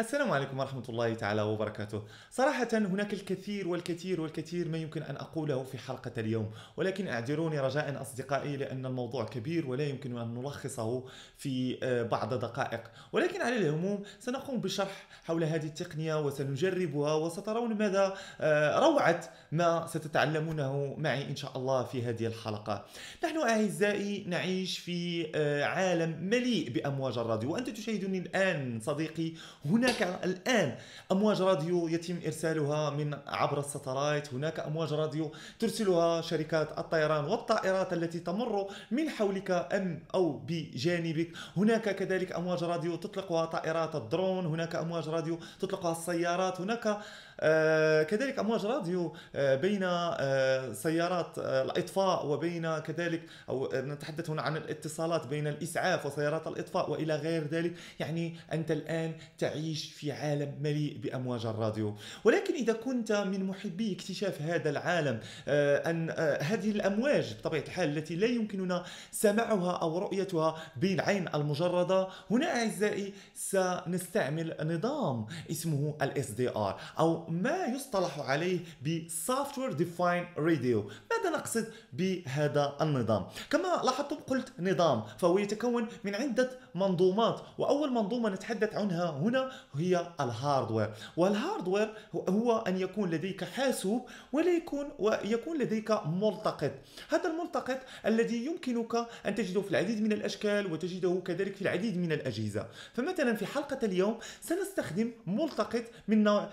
السلام عليكم ورحمة الله تعالى وبركاته صراحة هناك الكثير والكثير والكثير ما يمكن أن أقوله في حلقة اليوم ولكن أعذروني رجاء أصدقائي لأن الموضوع كبير ولا يمكن أن نلخصه في آه، بعض دقائق ولكن على العموم سنقوم بشرح حول هذه التقنية وسنجربها وسترون مدى آه، روعة ما ستتعلمونه معي إن شاء الله في هذه الحلقة نحن أعزائي نعيش في آه، عالم مليء بأمواج الراديو وأنت تشاهدني الآن صديقي هنا هناك الان امواج راديو يتم ارسالها من عبر الساتلايت هناك امواج راديو ترسلها شركات الطيران والطائرات التي تمر من حولك ام او بجانبك هناك كذلك امواج راديو تطلقها طائرات الدرون هناك امواج راديو تطلقها السيارات هناك آه، كذلك امواج راديو آه، بين آه، سيارات الاطفاء وبين كذلك او نتحدث هنا عن الاتصالات بين الاسعاف وسيارات الاطفاء والى غير ذلك يعني انت الان تعيش تعيش في عالم مليء بأمواج الراديو ولكن إذا كنت من محبي اكتشاف هذا العالم آه، أن آه، هذه الأمواج بطبيعة الحال التي لا يمكننا سماعها أو رؤيتها بالعين المجردة هنا أعزائي سنستعمل نظام اسمه الاس دي ار أو ما يصطلح عليه ب Software Defined Radio ماذا نقصد بهذا النظام؟ كما لاحظتم قلت نظام فهو يتكون من عدة منظومات وأول منظومة نتحدث عنها هنا هي الهاردوير والهاردوير هو أن يكون لديك حاسوب ولا يكون ويكون لديك ملتقط هذا الملتقط الذي يمكنك أن تجده في العديد من الأشكال وتجده كذلك في العديد من الأجهزة فمثلا في حلقة اليوم سنستخدم ملتقط من نوع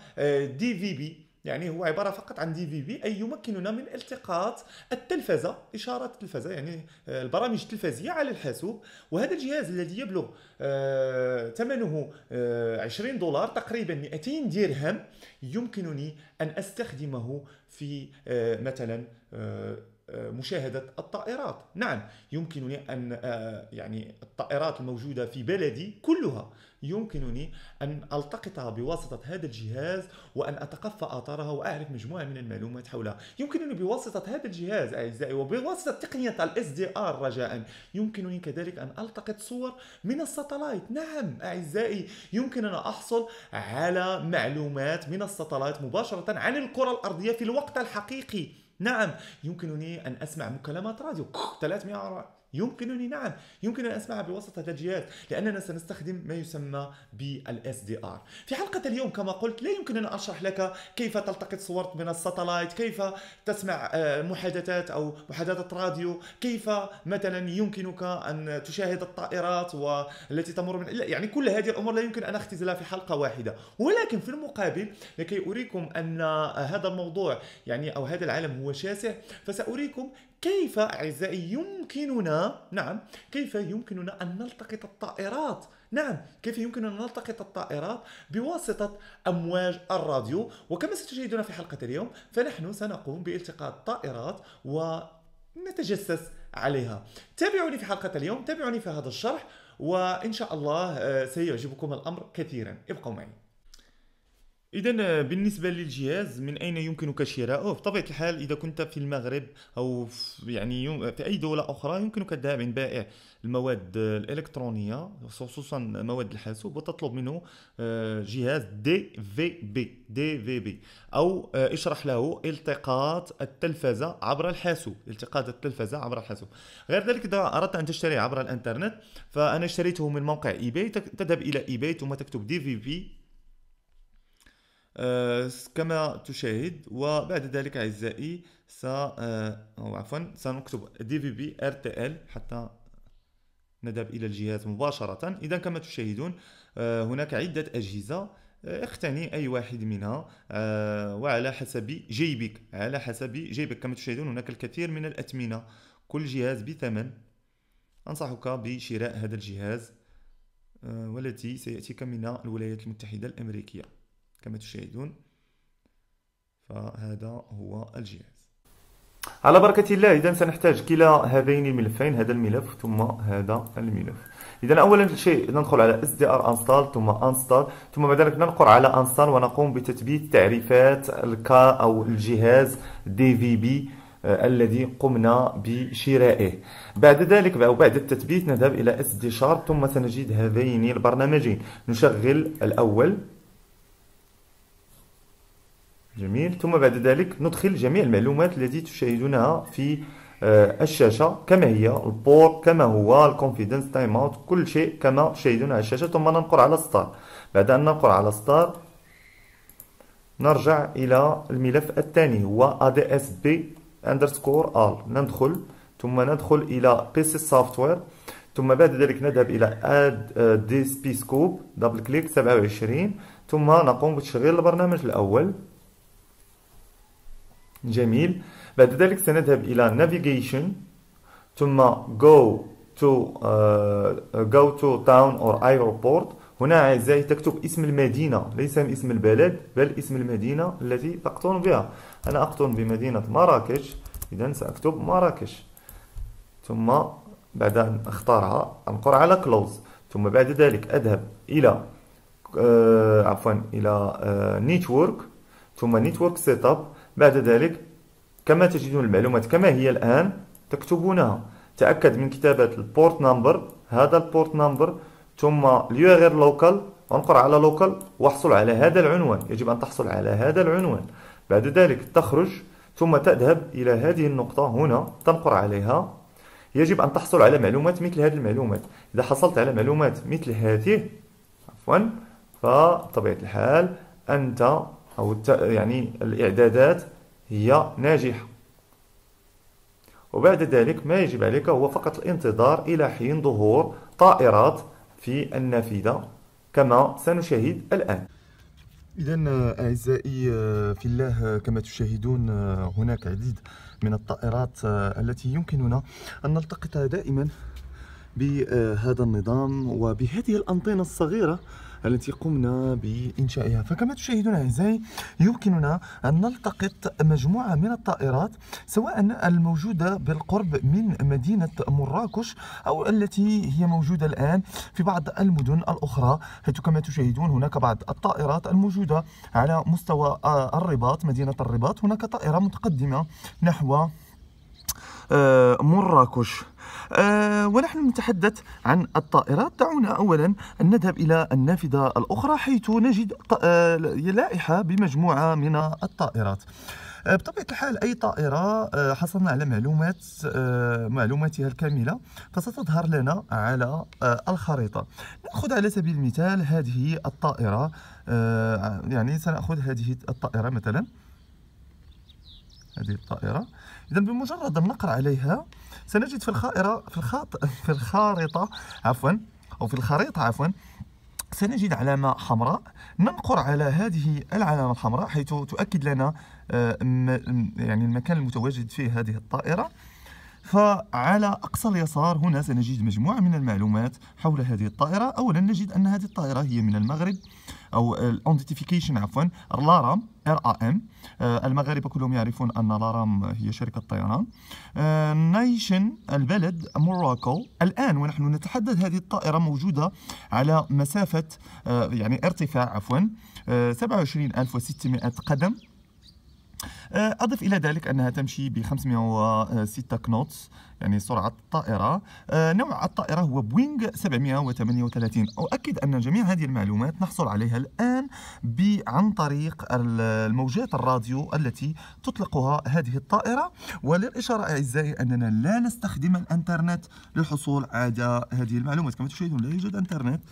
دي في بي يعني هو عباره فقط عن دي في بي اي يمكننا من التقاط التلفزه اشاره التلفزه يعني آه، البرامج التلفزيه على الحاسوب وهذا الجهاز الذي يبلغ آه، ثمنه 20 آه، دولار تقريبا 200 درهم يمكنني ان استخدمه في مثلا مشاهدة الطائرات نعم يمكنني أن آه، يعني الطائرات الموجودة في بلدي كلها يمكنني أن ألتقطها بواسطة هذا الجهاز وأن أتقفى آثارها وأعرف مجموعة من المعلومات حولها يمكنني بواسطة هذا الجهاز أعزائي وبواسطة تقنية الاس دي ار رجاء يمكنني كذلك أن ألتقط صور من الساتلايت نعم أعزائي يمكن ان أحصل على معلومات من الساتلايت مباشرة عن الكرة الأرضية في الوقت الحقيقي نعم يمكنني أن أسمع مكالمات راديو 300 يمكنني نعم يمكن أن أسمعها بواسطة الجهاز لأننا سنستخدم ما يسمى بالاس دي ار في حلقة اليوم كما قلت لا يمكن أن أشرح لك كيف تلتقط صور من الساتلايت كيف تسمع آه، محادثات أو محادثة راديو كيف مثلا يمكنك أن تشاهد الطائرات والتي تمر من يعني كل هذه الأمور لا يمكن أن أختزلها في حلقة واحدة ولكن في المقابل لكي أريكم أن هذا الموضوع يعني أو هذا العالم هو شاسع فسأريكم كيف أعزائي يمكننا نعم كيف يمكننا أن نلتقط الطائرات نعم كيف يمكننا أن نلتقط الطائرات بواسطة أمواج الراديو وكما ستشاهدون في حلقة اليوم فنحن سنقوم بالتقاط طائرات ونتجسس عليها تابعوني في حلقة اليوم تابعوني في هذا الشرح وإن شاء الله آه، سيعجبكم الأمر كثيرا ابقوا معي اذا آه، بالنسبه للجهاز من اين يمكنك شراؤه بطبيعه الحال اذا كنت في المغرب او في يعني في اي دوله اخرى يمكنك الذهاب عند بائع المواد الالكترونيه خصوصا مواد الحاسوب وتطلب منه آه، جهاز دي في بي دي في بي او آه، اشرح له التقاط التلفزه عبر الحاسوب التقاط التلفزه عبر الحاسوب غير ذلك اذا اردت ان تشتري عبر الانترنت فانا اشتريته من موقع ايباي تذهب الى ايباي ثم تكتب دي في بي آه، كما تشاهد وبعد ذلك أعزائي س آه، أو عفوا سنكتب دي في بي ار تي ال حتى نذهب إلى الجهاز مباشرة إذا كما تشاهدون آه، هناك عدة أجهزة اقتني اي واحد منها وعلى حسب جيبك على حسب جيبك كما تشاهدون هناك الكثير من الاثمنه كل جهاز بثمن انصحك بشراء هذا الجهاز والتي سياتيك من الولايات المتحده الامريكيه كما تشاهدون فهذا هو الجهاز على بركة الله إذا سنحتاج كلا هذين الملفين هذا الملف ثم هذا الملف إذا أولا شيء ندخل على SDR install ثم install ثم بعد ذلك ننقر على install ونقوم بتثبيت تعريفات الكا أو الجهاز DVB آه، الذي قمنا بشرائه بعد ذلك أو بعد التثبيت نذهب إلى SD Sharp ثم سنجد هذين البرنامجين نشغل الأول جميل ثم بعد ذلك ندخل جميع المعلومات التي تشاهدونها في آه، الشاشة كما هي البور كما هو الكونفيدنس تايم اوت كل شيء كما تشاهدون على الشاشة ثم ننقر على ستار بعد أن ننقر على ستار نرجع إلى الملف الثاني هو adsb underscore all ندخل ثم ندخل إلى PC software ثم بعد ذلك نذهب إلى add آه، dsp scope دبل كليك 27 ثم نقوم بتشغيل البرنامج الأول جميل بعد ذلك سنذهب إلى navigation ثم go to uh, go to town or airport هنا أعزائي تكتب اسم المدينة ليس اسم البلد بل اسم المدينة التي تقطن بها أنا أقطن بمدينة مراكش إذا سأكتب مراكش ثم بعد أن أختارها أنقر على كلوز ثم بعد ذلك أذهب إلى آه عفوا إلى آه نيتورك ثم نيتورك سيت أب بعد ذلك كما تجدون المعلومات كما هي الآن تكتبونها تأكد من كتابة البورت نمبر هذا البورت نمبر ثم اليوغير لوكال انقر على لوكال واحصل على هذا العنوان يجب أن تحصل على هذا العنوان بعد ذلك تخرج ثم تذهب إلى هذه النقطة هنا تنقر عليها يجب أن تحصل على معلومات مثل هذه المعلومات إذا حصلت على معلومات مثل هذه عفوا فطبيعة الحال أنت أو يعني الإعدادات هي ناجحة وبعد ذلك ما يجب عليك هو فقط الانتظار إلى حين ظهور طائرات في النافذة كما سنشاهد الآن إذا أعزائي في الله كما تشاهدون هناك عديد من الطائرات التي يمكننا أن نلتقطها دائما بهذا النظام وبهذه الانطينه الصغيرة التي قمنا بإنشائها فكما تشاهدون أعزائي يمكننا أن نلتقط مجموعة من الطائرات سواء الموجودة بالقرب من مدينة مراكش أو التي هي موجودة الآن في بعض المدن الأخرى حيث كما تشاهدون هناك بعض الطائرات الموجودة على مستوى آه، الرباط مدينة الرباط هناك طائرة متقدمة نحو آه، مراكش آه، ونحن نتحدث عن الطائرات دعونا أولا أن نذهب إلى النافذة الأخرى حيث نجد آه، لائحة بمجموعة من الطائرات آه، بطبيعة الحال أي طائرة حصلنا على معلومات معلوماتها الكاملة فستظهر لنا على الخريطة نأخذ على سبيل المثال هذه الطائرة يعني سنأخذ هذه الطائرة مثلا هذه الطائرة اذا بمجرد النقر عليها سنجد في الخائره في الخاط في الخارطه عفوا او في الخريطه عفوا سنجد علامة حمراء ننقر على هذه العلامة الحمراء حيث تؤكد لنا آه، يعني المكان المتواجد فيه هذه الطائرة فعلى أقصى اليسار هنا سنجد مجموعة من المعلومات حول هذه الطائرة أولا نجد أن هذه الطائرة هي من المغرب او الاونتيفيكيشن عفوا لارام ار ا ام آه، المغاربه كلهم يعرفون ان لارام هي شركه طيران آه، نيشن البلد موروكو الان ونحن نتحدث هذه الطائره موجوده على مسافه آه، يعني ارتفاع عفوا 27600 قدم آه، أضف إلى ذلك أنها تمشي ب 506 كنوتس يعني سرعة الطائرة آه، نوع الطائرة هو بوينغ 738 أؤكد أن جميع هذه المعلومات نحصل عليها الآن عن طريق الموجات الراديو التي تطلقها هذه الطائرة وللإشارة أعزائي أننا لا نستخدم الإنترنت للحصول على هذه المعلومات كما تشاهدون لا يوجد إنترنت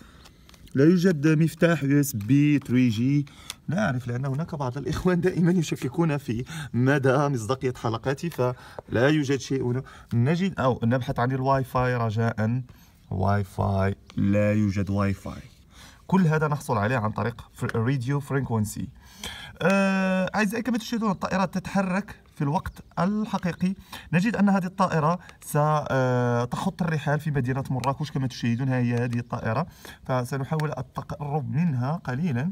لا يوجد مفتاح يو اس بي 3 جي لا أعرف لأن هناك بعض الإخوان دائما يشككون في مدى مصداقية حلقاتي فلا يوجد شيء نجد أو نبحث عن الواي فاي رجاء واي فاي لا يوجد واي فاي كل هذا نحصل عليه عن طريق راديو آه، فريكونسي أعزائي كما تشاهدون الطائرات تتحرك في الوقت الحقيقي نجد أن هذه الطائرة ستخط آه، الرحال في مدينة مراكش كما تشاهدون هي هذه الطائرة فسنحاول التقرب منها قليلا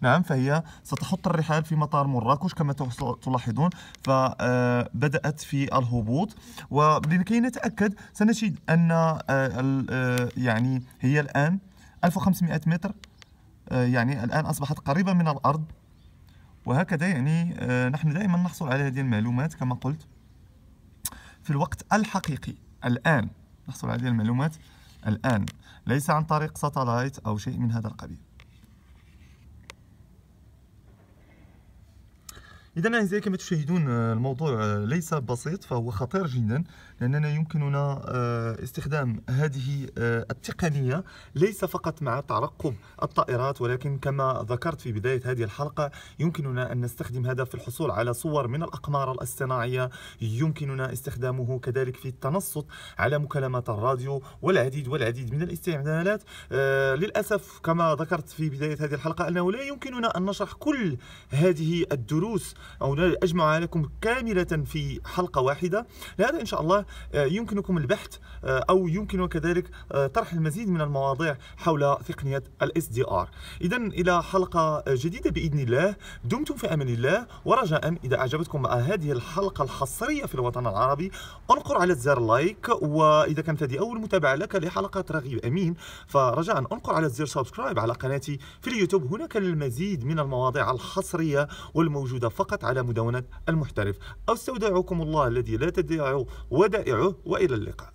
نعم فهي ستحط الرحال في مطار مراكش كما تلاحظون فبدأت آه، في الهبوط ولكي نتأكد سنجد أن آه، يعني هي الآن 1500 متر آه، يعني الآن أصبحت قريبة من الأرض وهكذا يعني آه، نحن دائما نحصل على هذه المعلومات كما قلت في الوقت الحقيقي الآن نحصل على هذه المعلومات الآن ليس عن طريق ساتلايت أو شيء من هذا القبيل اذا اعزائي كما تشاهدون آه، الموضوع آه، ليس بسيط فهو خطير جدا لاننا يمكننا آه، استخدام هذه التقنيه ليس فقط مع ترقب الطائرات ولكن كما ذكرت في بدايه هذه الحلقه يمكننا ان نستخدم هذا في الحصول على صور من الاقمار الاصطناعيه يمكننا استخدامه كذلك في التنصت على مكالمات الراديو والعديد والعديد من الاستعمالات للاسف كما ذكرت في بدايه هذه الحلقه انه لا يمكننا ان نشرح كل هذه الدروس أو أجمعها لكم كاملة في حلقة واحدة لهذا إن شاء الله آه، يمكنكم البحث آه، أو يمكن كذلك آه، طرح المزيد من المواضيع حول تقنية الاس SDR ار إذا إلى حلقة جديدة بإذن الله دمتم في أمان الله ورجاء إذا أعجبتكم هذه الحلقة الحصرية في الوطن العربي انقر على زر لايك وإذا كانت هذه أول متابعة لك لحلقة رغيب أمين فرجاء انقر على زر سبسكرايب على قناتي في اليوتيوب هناك المزيد من المواضيع الحصرية والموجودة فقط فقط على مدونة المحترف أستودعكم الله الذي لا تدعه ودائعه وإلى اللقاء